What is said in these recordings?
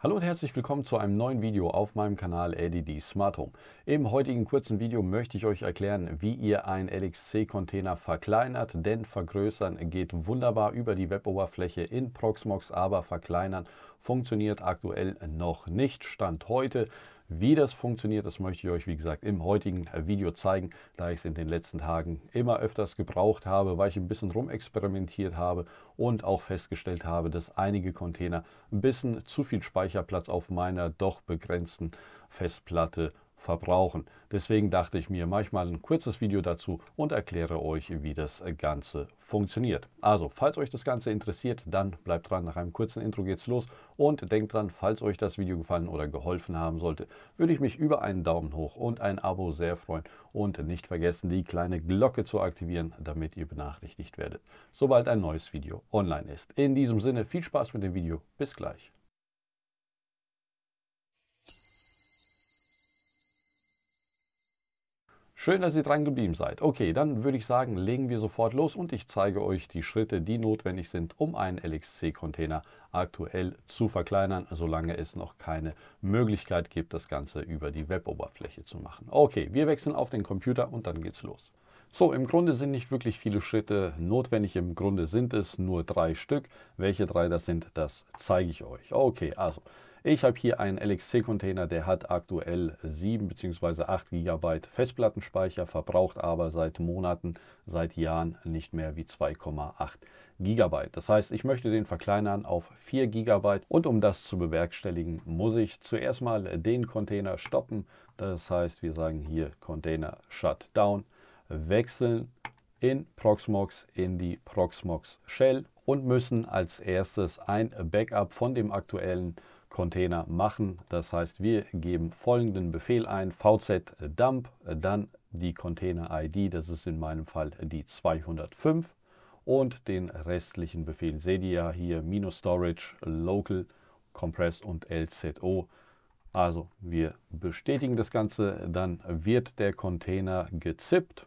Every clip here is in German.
Hallo und herzlich willkommen zu einem neuen Video auf meinem Kanal LED Smart Home. Im heutigen kurzen Video möchte ich euch erklären, wie ihr einen LXC-Container verkleinert, denn vergrößern geht wunderbar über die Weboberfläche in Proxmox, aber verkleinern funktioniert aktuell noch nicht. Stand heute wie das funktioniert, das möchte ich euch, wie gesagt, im heutigen Video zeigen, da ich es in den letzten Tagen immer öfters gebraucht habe, weil ich ein bisschen rumexperimentiert habe und auch festgestellt habe, dass einige Container ein bisschen zu viel Speicherplatz auf meiner doch begrenzten Festplatte verbrauchen. Deswegen dachte ich mir, mache ich mal ein kurzes Video dazu und erkläre euch, wie das Ganze funktioniert. Also, falls euch das Ganze interessiert, dann bleibt dran. Nach einem kurzen Intro geht's los und denkt dran, falls euch das Video gefallen oder geholfen haben sollte, würde ich mich über einen Daumen hoch und ein Abo sehr freuen und nicht vergessen, die kleine Glocke zu aktivieren, damit ihr benachrichtigt werdet, sobald ein neues Video online ist. In diesem Sinne, viel Spaß mit dem Video. Bis gleich. Schön, dass ihr dran geblieben seid. Okay, dann würde ich sagen, legen wir sofort los und ich zeige euch die Schritte, die notwendig sind, um einen LXC-Container aktuell zu verkleinern, solange es noch keine Möglichkeit gibt, das Ganze über die Web-Oberfläche zu machen. Okay, wir wechseln auf den Computer und dann geht's los. So, im Grunde sind nicht wirklich viele Schritte notwendig. Im Grunde sind es nur drei Stück. Welche drei das sind, das zeige ich euch. Okay, also ich habe hier einen LXC-Container, der hat aktuell 7 bzw. 8 GB Festplattenspeicher, verbraucht aber seit Monaten, seit Jahren nicht mehr wie 2,8 GB. Das heißt, ich möchte den verkleinern auf 4 GB und um das zu bewerkstelligen, muss ich zuerst mal den Container stoppen. Das heißt, wir sagen hier Container Shutdown, wechseln in Proxmox in die Proxmox Shell und müssen als erstes ein Backup von dem aktuellen Container machen. Das heißt, wir geben folgenden Befehl ein, vz-dump, dann die Container-ID, das ist in meinem Fall die 205 und den restlichen Befehl seht ihr ja hier, minus storage, local, compress und lzo. Also wir bestätigen das Ganze, dann wird der Container gezippt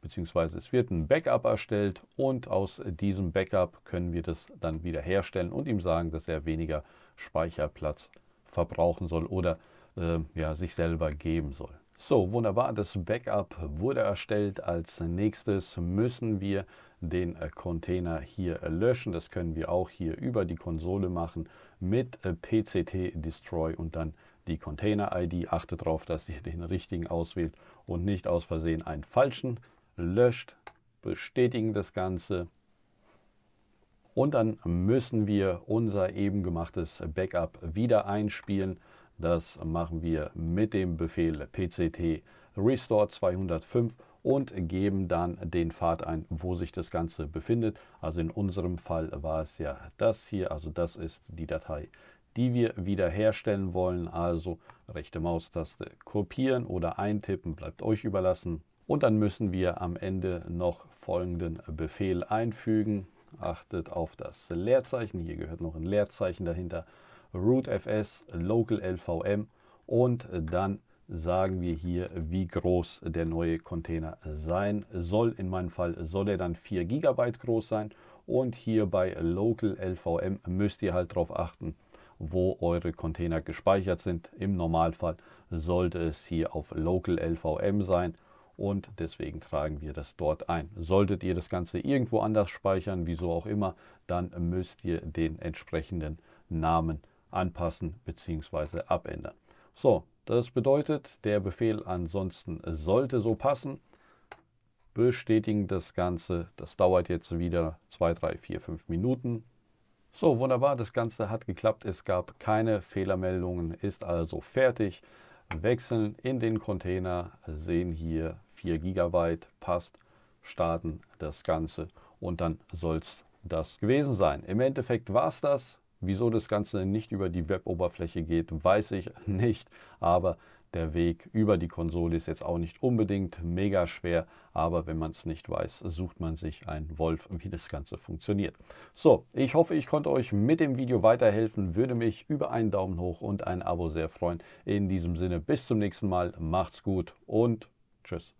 beziehungsweise es wird ein Backup erstellt und aus diesem Backup können wir das dann wieder herstellen und ihm sagen, dass er weniger Speicherplatz verbrauchen soll oder äh, ja, sich selber geben soll. So, wunderbar, das Backup wurde erstellt. Als nächstes müssen wir den äh, Container hier äh, löschen. Das können wir auch hier über die Konsole machen mit äh, PCT Destroy und dann die Container-ID. Achtet darauf, dass ihr den richtigen auswählt und nicht aus Versehen einen falschen löscht, bestätigen das Ganze und dann müssen wir unser eben gemachtes Backup wieder einspielen. Das machen wir mit dem Befehl pct restore 205 und geben dann den Pfad ein, wo sich das Ganze befindet. Also in unserem Fall war es ja das hier, also das ist die Datei, die wir wiederherstellen wollen. Also rechte Maustaste kopieren oder eintippen, bleibt euch überlassen. Und dann müssen wir am Ende noch folgenden Befehl einfügen. Achtet auf das Leerzeichen. Hier gehört noch ein Leerzeichen dahinter. rootfs local lvm und dann sagen wir hier, wie groß der neue Container sein soll. In meinem Fall soll er dann 4 GB groß sein. Und hier bei Local LVM müsst ihr halt darauf achten, wo eure Container gespeichert sind. Im Normalfall sollte es hier auf Local LVM sein und deswegen tragen wir das dort ein. Solltet ihr das Ganze irgendwo anders speichern, wieso auch immer, dann müsst ihr den entsprechenden Namen anpassen bzw. abändern. So, das bedeutet, der Befehl ansonsten sollte so passen. Bestätigen das Ganze. Das dauert jetzt wieder 2, 3, 4, 5 Minuten. So, wunderbar, das Ganze hat geklappt. Es gab keine Fehlermeldungen, ist also fertig wechseln in den Container, sehen hier 4 GB, passt, starten das Ganze und dann soll es das gewesen sein. Im Endeffekt war es das. Wieso das Ganze nicht über die Web-Oberfläche geht, weiß ich nicht, aber der Weg über die Konsole ist jetzt auch nicht unbedingt mega schwer, aber wenn man es nicht weiß, sucht man sich einen Wolf, wie das Ganze funktioniert. So, ich hoffe, ich konnte euch mit dem Video weiterhelfen, würde mich über einen Daumen hoch und ein Abo sehr freuen. In diesem Sinne, bis zum nächsten Mal, macht's gut und tschüss.